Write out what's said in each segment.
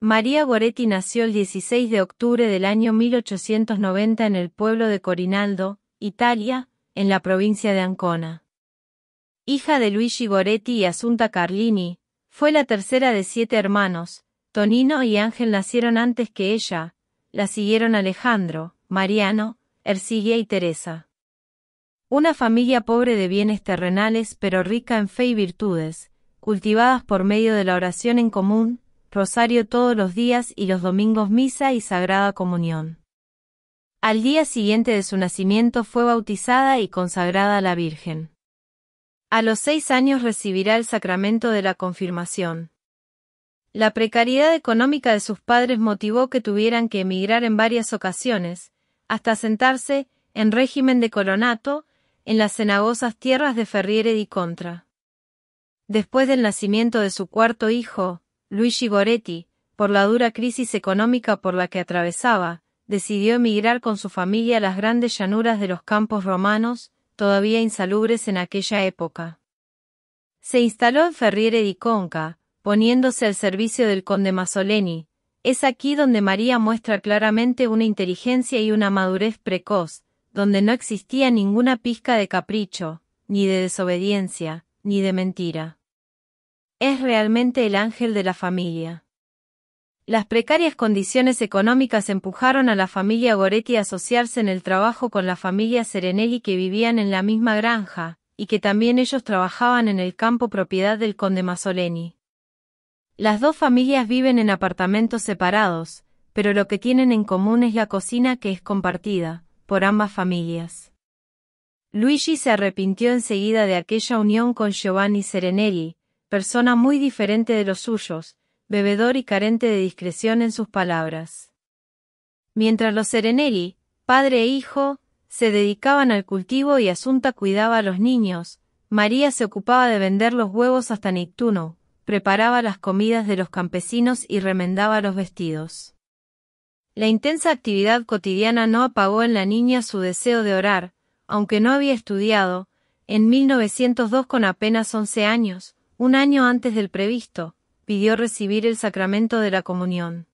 María Goretti nació el 16 de octubre del año 1890 en el pueblo de Corinaldo, Italia, en la provincia de Ancona. Hija de Luigi Goretti y Asunta Carlini, fue la tercera de siete hermanos, Tonino y Ángel nacieron antes que ella, la siguieron Alejandro, Mariano, Ercilia y Teresa. Una familia pobre de bienes terrenales pero rica en fe y virtudes, cultivadas por medio de la oración en común, rosario todos los días y los domingos misa y sagrada comunión. Al día siguiente de su nacimiento fue bautizada y consagrada a la Virgen. A los seis años recibirá el sacramento de la confirmación. La precariedad económica de sus padres motivó que tuvieran que emigrar en varias ocasiones, hasta sentarse, en régimen de coronato, en las cenagosas tierras de Ferriere y Contra. Después del nacimiento de su cuarto hijo, Luigi Goretti, por la dura crisis económica por la que atravesaba, decidió emigrar con su familia a las grandes llanuras de los campos romanos, todavía insalubres en aquella época. Se instaló en Ferriere di Conca, poniéndose al servicio del conde Masoleni. Es aquí donde María muestra claramente una inteligencia y una madurez precoz, donde no existía ninguna pizca de capricho, ni de desobediencia, ni de mentira. Es realmente el ángel de la familia. Las precarias condiciones económicas empujaron a la familia Goretti a asociarse en el trabajo con la familia Serenelli que vivían en la misma granja, y que también ellos trabajaban en el campo propiedad del conde Masoleni. Las dos familias viven en apartamentos separados, pero lo que tienen en común es la cocina que es compartida, por ambas familias. Luigi se arrepintió enseguida de aquella unión con Giovanni Serenelli, persona muy diferente de los suyos, bebedor y carente de discreción en sus palabras. Mientras los Sereneri, padre e hijo, se dedicaban al cultivo y Asunta cuidaba a los niños, María se ocupaba de vender los huevos hasta Nictuno, preparaba las comidas de los campesinos y remendaba los vestidos. La intensa actividad cotidiana no apagó en la niña su deseo de orar, aunque no había estudiado, en 1902 con apenas 11 años, un año antes del previsto, pidió recibir el sacramento de la comunión.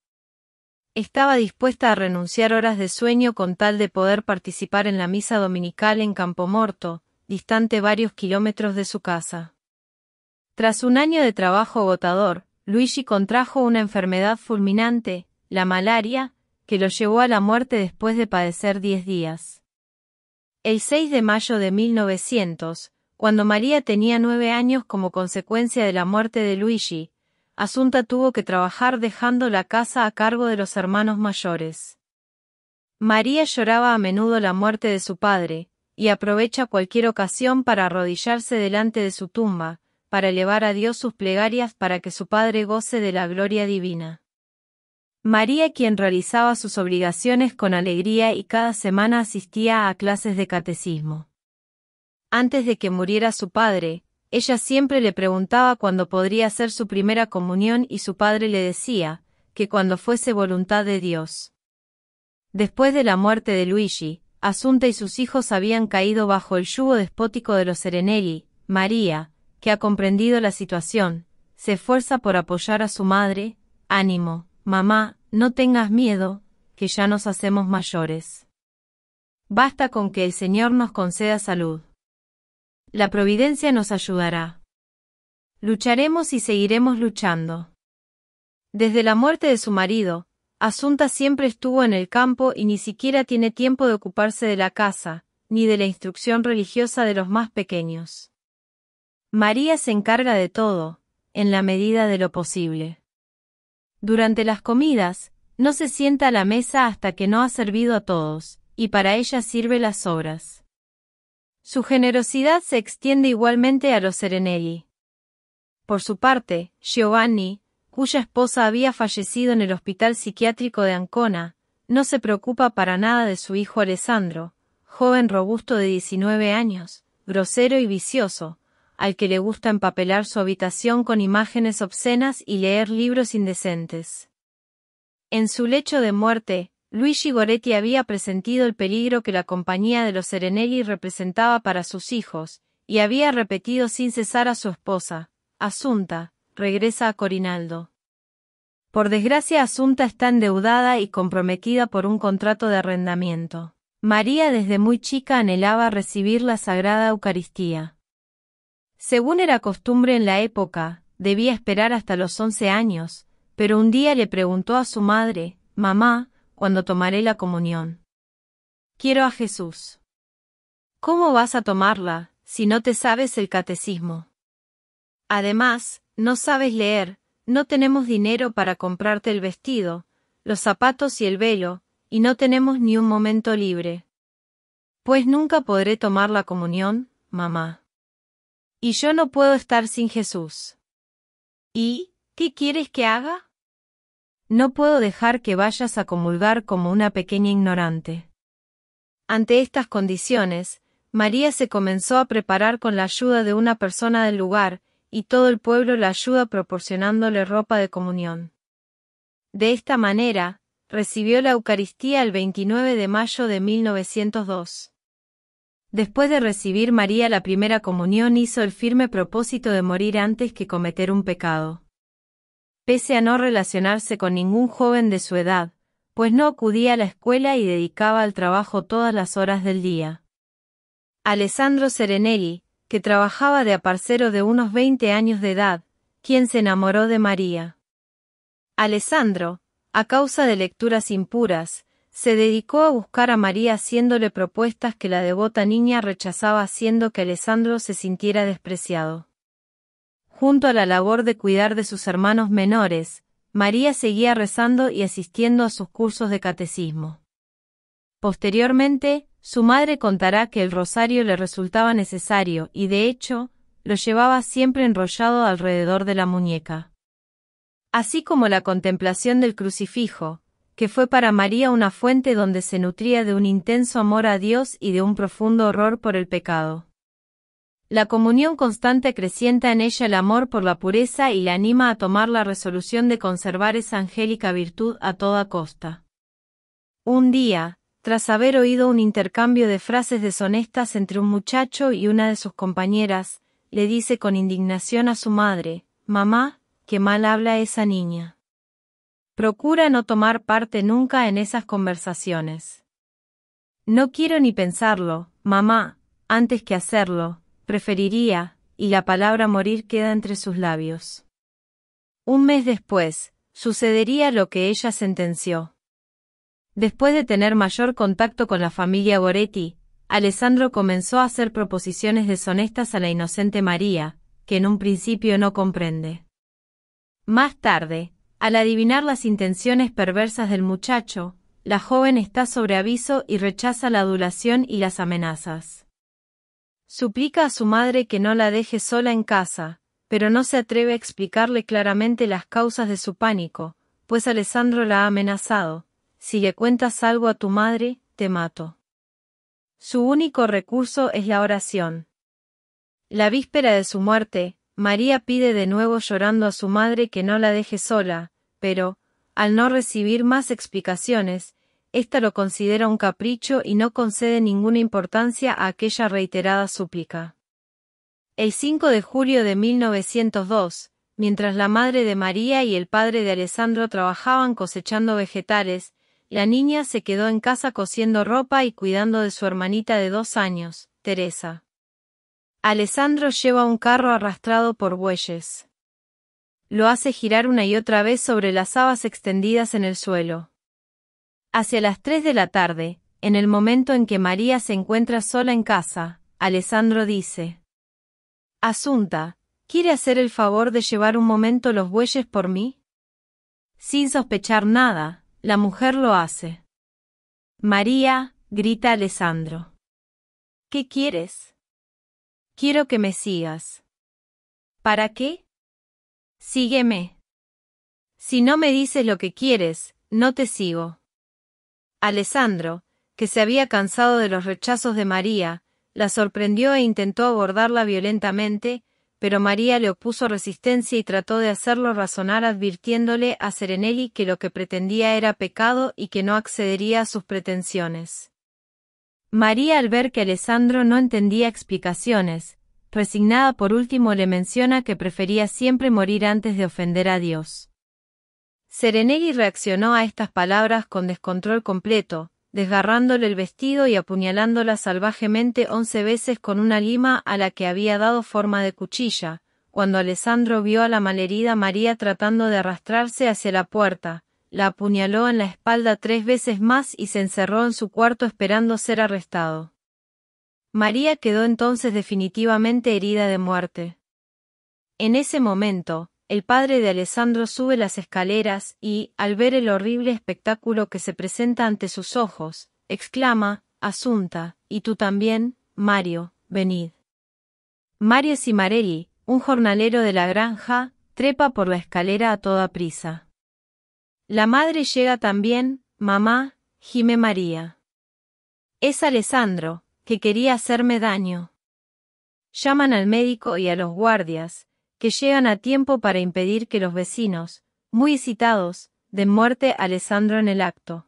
Estaba dispuesta a renunciar horas de sueño con tal de poder participar en la misa dominical en Campomorto, distante varios kilómetros de su casa. Tras un año de trabajo agotador, Luigi contrajo una enfermedad fulminante, la malaria, que lo llevó a la muerte después de padecer diez días. El 6 de mayo de 1900, cuando María tenía nueve años como consecuencia de la muerte de Luigi, Asunta tuvo que trabajar dejando la casa a cargo de los hermanos mayores. María lloraba a menudo la muerte de su padre, y aprovecha cualquier ocasión para arrodillarse delante de su tumba, para elevar a Dios sus plegarias para que su padre goce de la gloria divina. María quien realizaba sus obligaciones con alegría y cada semana asistía a clases de catecismo. Antes de que muriera su padre, ella siempre le preguntaba cuándo podría hacer su primera comunión y su padre le decía, que cuando fuese voluntad de Dios. Después de la muerte de Luigi, Asunta y sus hijos habían caído bajo el yugo despótico de los Serenelli, María, que ha comprendido la situación, se esfuerza por apoyar a su madre, ánimo, mamá, no tengas miedo, que ya nos hacemos mayores. Basta con que el Señor nos conceda salud. La providencia nos ayudará. Lucharemos y seguiremos luchando. Desde la muerte de su marido, Asunta siempre estuvo en el campo y ni siquiera tiene tiempo de ocuparse de la casa, ni de la instrucción religiosa de los más pequeños. María se encarga de todo, en la medida de lo posible. Durante las comidas, no se sienta a la mesa hasta que no ha servido a todos, y para ella sirve las obras. Su generosidad se extiende igualmente a los Serenelli. Por su parte, Giovanni, cuya esposa había fallecido en el hospital psiquiátrico de Ancona, no se preocupa para nada de su hijo Alessandro, joven robusto de 19 años, grosero y vicioso, al que le gusta empapelar su habitación con imágenes obscenas y leer libros indecentes. En su lecho de muerte, Luigi Goretti había presentido el peligro que la compañía de los Serenelli representaba para sus hijos, y había repetido sin cesar a su esposa, Asunta, regresa a Corinaldo. Por desgracia Asunta está endeudada y comprometida por un contrato de arrendamiento. María desde muy chica anhelaba recibir la Sagrada Eucaristía. Según era costumbre en la época, debía esperar hasta los once años, pero un día le preguntó a su madre, Mamá, cuando tomaré la comunión. Quiero a Jesús. ¿Cómo vas a tomarla si no te sabes el catecismo? Además, no sabes leer, no tenemos dinero para comprarte el vestido, los zapatos y el velo, y no tenemos ni un momento libre. Pues nunca podré tomar la comunión, mamá. Y yo no puedo estar sin Jesús. ¿Y qué quieres que haga? No puedo dejar que vayas a comulgar como una pequeña ignorante. Ante estas condiciones, María se comenzó a preparar con la ayuda de una persona del lugar, y todo el pueblo la ayuda proporcionándole ropa de comunión. De esta manera, recibió la Eucaristía el 29 de mayo de 1902. Después de recibir María la primera comunión hizo el firme propósito de morir antes que cometer un pecado pese a no relacionarse con ningún joven de su edad, pues no acudía a la escuela y dedicaba al trabajo todas las horas del día. Alessandro Serenelli, que trabajaba de aparcero de unos 20 años de edad, quien se enamoró de María. Alessandro, a causa de lecturas impuras, se dedicó a buscar a María haciéndole propuestas que la devota niña rechazaba haciendo que Alessandro se sintiera despreciado. Junto a la labor de cuidar de sus hermanos menores, María seguía rezando y asistiendo a sus cursos de catecismo. Posteriormente, su madre contará que el rosario le resultaba necesario y de hecho, lo llevaba siempre enrollado alrededor de la muñeca. Así como la contemplación del crucifijo, que fue para María una fuente donde se nutría de un intenso amor a Dios y de un profundo horror por el pecado. La comunión constante creciente en ella el amor por la pureza y la anima a tomar la resolución de conservar esa angélica virtud a toda costa. Un día, tras haber oído un intercambio de frases deshonestas entre un muchacho y una de sus compañeras, le dice con indignación a su madre, Mamá, qué mal habla esa niña. Procura no tomar parte nunca en esas conversaciones. No quiero ni pensarlo, mamá, antes que hacerlo, preferiría, y la palabra morir queda entre sus labios. Un mes después, sucedería lo que ella sentenció. Después de tener mayor contacto con la familia Goretti, Alessandro comenzó a hacer proposiciones deshonestas a la inocente María, que en un principio no comprende. Más tarde, al adivinar las intenciones perversas del muchacho, la joven está sobre aviso y rechaza la adulación y las amenazas. Suplica a su madre que no la deje sola en casa, pero no se atreve a explicarle claramente las causas de su pánico, pues Alessandro la ha amenazado, si le cuentas algo a tu madre, te mato. Su único recurso es la oración. La víspera de su muerte, María pide de nuevo llorando a su madre que no la deje sola, pero, al no recibir más explicaciones, esta lo considera un capricho y no concede ninguna importancia a aquella reiterada súplica. El 5 de julio de 1902, mientras la madre de María y el padre de Alessandro trabajaban cosechando vegetales, la niña se quedó en casa cosiendo ropa y cuidando de su hermanita de dos años, Teresa. Alessandro lleva un carro arrastrado por bueyes. Lo hace girar una y otra vez sobre las habas extendidas en el suelo. Hacia las 3 de la tarde, en el momento en que María se encuentra sola en casa, Alessandro dice, Asunta, ¿quiere hacer el favor de llevar un momento los bueyes por mí? Sin sospechar nada, la mujer lo hace. María, grita Alessandro. ¿Qué quieres? Quiero que me sigas. ¿Para qué? Sígueme. Si no me dices lo que quieres, no te sigo. Alessandro, que se había cansado de los rechazos de María, la sorprendió e intentó abordarla violentamente, pero María le opuso resistencia y trató de hacerlo razonar advirtiéndole a Serenelli que lo que pretendía era pecado y que no accedería a sus pretensiones. María al ver que Alessandro no entendía explicaciones, resignada por último le menciona que prefería siempre morir antes de ofender a Dios. Serenelli reaccionó a estas palabras con descontrol completo, desgarrándole el vestido y apuñalándola salvajemente once veces con una lima a la que había dado forma de cuchilla, cuando Alessandro vio a la malherida María tratando de arrastrarse hacia la puerta, la apuñaló en la espalda tres veces más y se encerró en su cuarto esperando ser arrestado. María quedó entonces definitivamente herida de muerte. En ese momento, el padre de Alessandro sube las escaleras y, al ver el horrible espectáculo que se presenta ante sus ojos, exclama, Asunta, y tú también, Mario, venid. Mario Cimarelli, un jornalero de la granja, trepa por la escalera a toda prisa. La madre llega también, mamá, gime María. Es Alessandro, que quería hacerme daño. Llaman al médico y a los guardias, que llegan a tiempo para impedir que los vecinos, muy excitados, den muerte a Alessandro en el acto.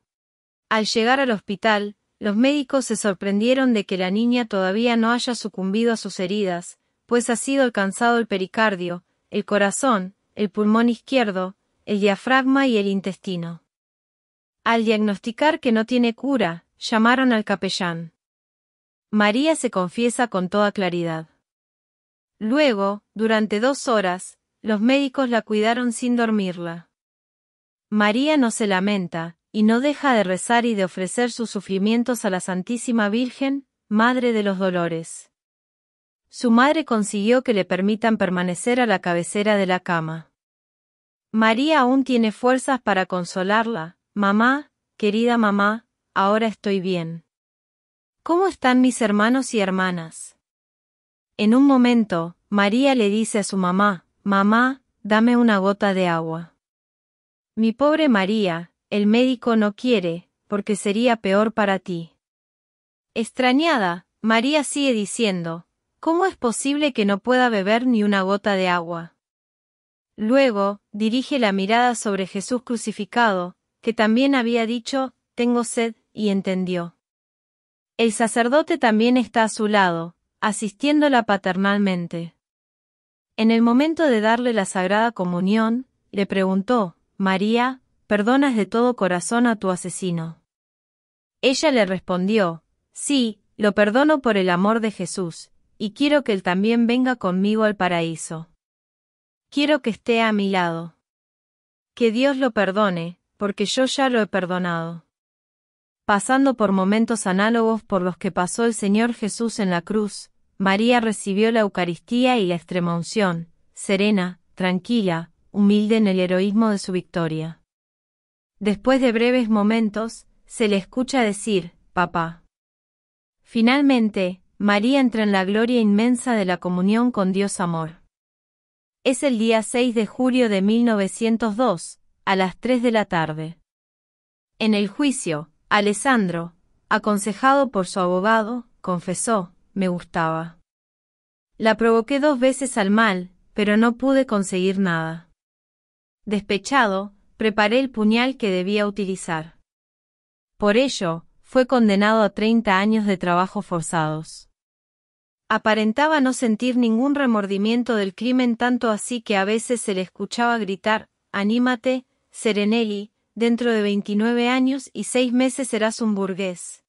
Al llegar al hospital, los médicos se sorprendieron de que la niña todavía no haya sucumbido a sus heridas, pues ha sido alcanzado el pericardio, el corazón, el pulmón izquierdo, el diafragma y el intestino. Al diagnosticar que no tiene cura, llamaron al capellán. María se confiesa con toda claridad. Luego, durante dos horas, los médicos la cuidaron sin dormirla. María no se lamenta, y no deja de rezar y de ofrecer sus sufrimientos a la Santísima Virgen, Madre de los Dolores. Su madre consiguió que le permitan permanecer a la cabecera de la cama. María aún tiene fuerzas para consolarla, mamá, querida mamá, ahora estoy bien. ¿Cómo están mis hermanos y hermanas? En un momento, María le dice a su mamá, Mamá, dame una gota de agua. Mi pobre María, el médico no quiere, porque sería peor para ti. Extrañada, María sigue diciendo, ¿Cómo es posible que no pueda beber ni una gota de agua? Luego, dirige la mirada sobre Jesús crucificado, que también había dicho, Tengo sed, y entendió. El sacerdote también está a su lado, asistiéndola paternalmente. En el momento de darle la Sagrada Comunión, le preguntó, María, perdonas de todo corazón a tu asesino. Ella le respondió, sí, lo perdono por el amor de Jesús, y quiero que él también venga conmigo al paraíso. Quiero que esté a mi lado. Que Dios lo perdone, porque yo ya lo he perdonado. Pasando por momentos análogos por los que pasó el Señor Jesús en la cruz, María recibió la Eucaristía y la extremaunción, serena, tranquila, humilde en el heroísmo de su victoria. Después de breves momentos, se le escucha decir, Papá. Finalmente, María entra en la gloria inmensa de la comunión con Dios Amor. Es el día 6 de julio de 1902, a las 3 de la tarde. En el juicio, Alessandro, aconsejado por su abogado, confesó, me gustaba. La provoqué dos veces al mal, pero no pude conseguir nada. Despechado, preparé el puñal que debía utilizar. Por ello, fue condenado a treinta años de trabajo forzados. Aparentaba no sentir ningún remordimiento del crimen tanto así que a veces se le escuchaba gritar, Anímate, Serenelli, dentro de veintinueve años y seis meses serás un burgués.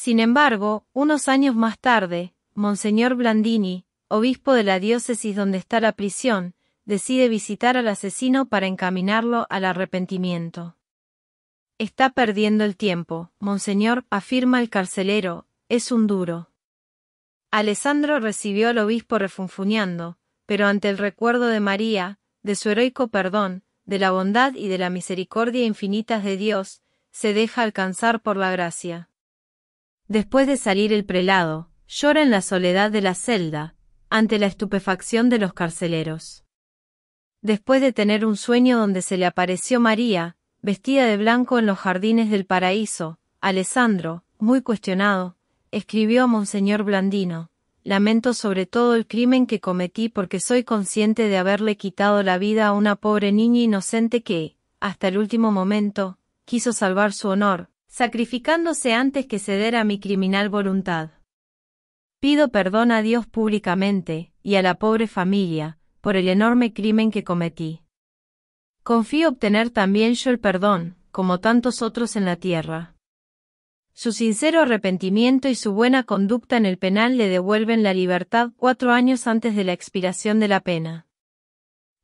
Sin embargo, unos años más tarde, Monseñor Blandini, obispo de la diócesis donde está la prisión, decide visitar al asesino para encaminarlo al arrepentimiento. Está perdiendo el tiempo, Monseñor, afirma el carcelero, es un duro. Alessandro recibió al obispo refunfuñando, pero ante el recuerdo de María, de su heroico perdón, de la bondad y de la misericordia infinitas de Dios, se deja alcanzar por la gracia. Después de salir el prelado, llora en la soledad de la celda, ante la estupefacción de los carceleros. Después de tener un sueño donde se le apareció María, vestida de blanco en los jardines del paraíso, Alessandro, muy cuestionado, escribió a Monseñor Blandino, lamento sobre todo el crimen que cometí porque soy consciente de haberle quitado la vida a una pobre niña inocente que, hasta el último momento, quiso salvar su honor, sacrificándose antes que ceder a mi criminal voluntad. Pido perdón a Dios públicamente, y a la pobre familia, por el enorme crimen que cometí. Confío obtener también yo el perdón, como tantos otros en la tierra. Su sincero arrepentimiento y su buena conducta en el penal le devuelven la libertad cuatro años antes de la expiración de la pena.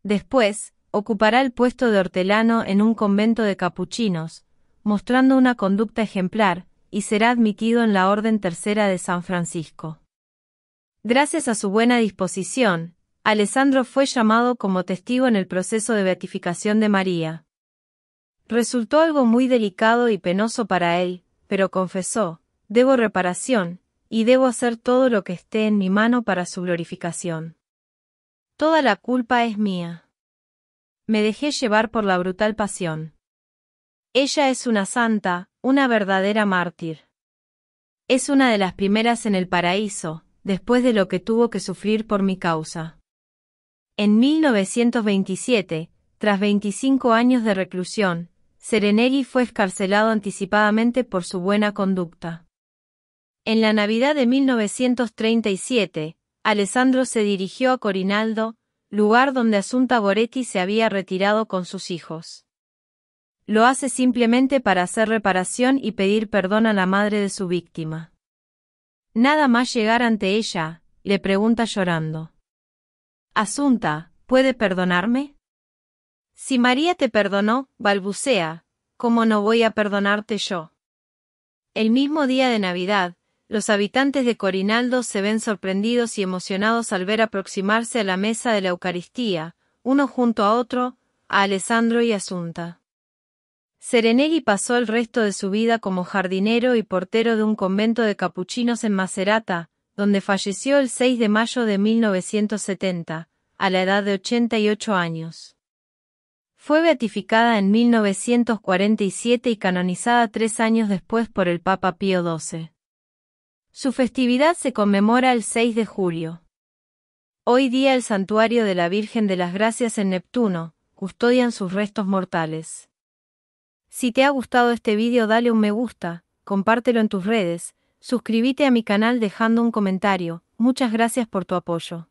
Después, ocupará el puesto de hortelano en un convento de capuchinos, mostrando una conducta ejemplar, y será admitido en la Orden Tercera de San Francisco. Gracias a su buena disposición, Alessandro fue llamado como testigo en el proceso de beatificación de María. Resultó algo muy delicado y penoso para él, pero confesó, debo reparación, y debo hacer todo lo que esté en mi mano para su glorificación. Toda la culpa es mía. Me dejé llevar por la brutal pasión. Ella es una santa, una verdadera mártir. Es una de las primeras en el paraíso, después de lo que tuvo que sufrir por mi causa. En 1927, tras 25 años de reclusión, Serenelli fue escarcelado anticipadamente por su buena conducta. En la Navidad de 1937, Alessandro se dirigió a Corinaldo, lugar donde Asunta Boretti se había retirado con sus hijos. Lo hace simplemente para hacer reparación y pedir perdón a la madre de su víctima. Nada más llegar ante ella, le pregunta llorando. Asunta, ¿puede perdonarme? Si María te perdonó, balbucea, ¿cómo no voy a perdonarte yo? El mismo día de Navidad, los habitantes de Corinaldo se ven sorprendidos y emocionados al ver aproximarse a la mesa de la Eucaristía, uno junto a otro, a Alessandro y Asunta. Serenelli pasó el resto de su vida como jardinero y portero de un convento de capuchinos en Macerata, donde falleció el 6 de mayo de 1970, a la edad de 88 años. Fue beatificada en 1947 y canonizada tres años después por el Papa Pío XII. Su festividad se conmemora el 6 de julio. Hoy día el santuario de la Virgen de las Gracias en Neptuno, custodian sus restos mortales. Si te ha gustado este vídeo dale un me gusta, compártelo en tus redes, suscríbete a mi canal dejando un comentario, muchas gracias por tu apoyo.